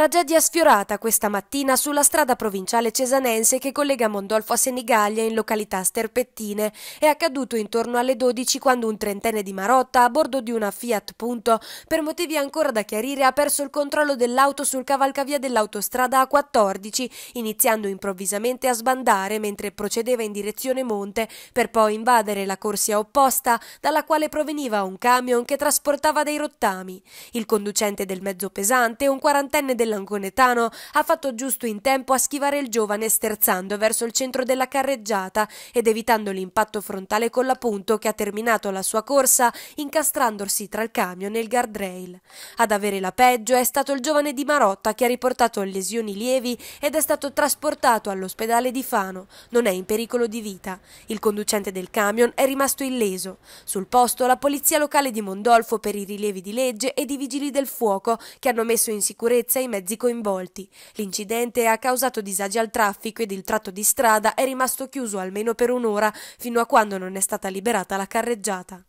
Tragedia sfiorata questa mattina sulla strada provinciale cesanense che collega Mondolfo a Senigallia in località Sterpettine. È accaduto intorno alle 12 quando un trentenne di Marotta, a bordo di una Fiat Punto, per motivi ancora da chiarire, ha perso il controllo dell'auto sul cavalcavia dell'autostrada A14, iniziando improvvisamente a sbandare mentre procedeva in direzione monte, per poi invadere la corsia opposta dalla quale proveniva un camion che trasportava dei rottami. Il conducente del mezzo pesante, un quarantenne della l'anconetano ha fatto giusto in tempo a schivare il giovane sterzando verso il centro della carreggiata ed evitando l'impatto frontale con l'appunto che ha terminato la sua corsa incastrandosi tra il camion e il guardrail. Ad avere la peggio è stato il giovane Di Marotta che ha riportato lesioni lievi ed è stato trasportato all'ospedale di Fano. Non è in pericolo di vita. Il conducente del camion è rimasto illeso. Sul posto la polizia locale di Mondolfo per i rilievi di legge ed i vigili del fuoco che hanno messo in sicurezza i mezzi coinvolti. L'incidente ha causato disagi al traffico ed il tratto di strada è rimasto chiuso almeno per un'ora, fino a quando non è stata liberata la carreggiata.